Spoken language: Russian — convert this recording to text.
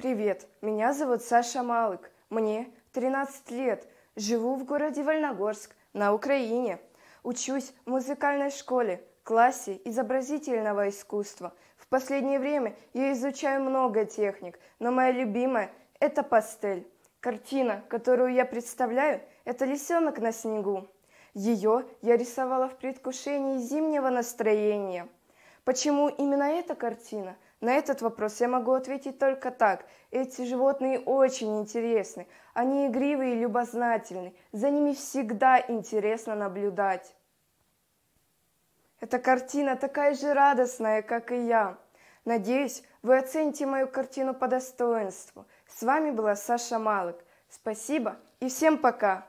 Привет, меня зовут Саша Малык. Мне 13 лет. Живу в городе Вольногорск, на Украине. Учусь в музыкальной школе, классе изобразительного искусства. В последнее время я изучаю много техник, но моя любимая – это пастель. Картина, которую я представляю, это лисенок на снегу. Ее я рисовала в предвкушении зимнего настроения – Почему именно эта картина? На этот вопрос я могу ответить только так. Эти животные очень интересны. Они игривы и любознательны. За ними всегда интересно наблюдать. Эта картина такая же радостная, как и я. Надеюсь, вы оцените мою картину по достоинству. С вами была Саша Малык. Спасибо и всем пока!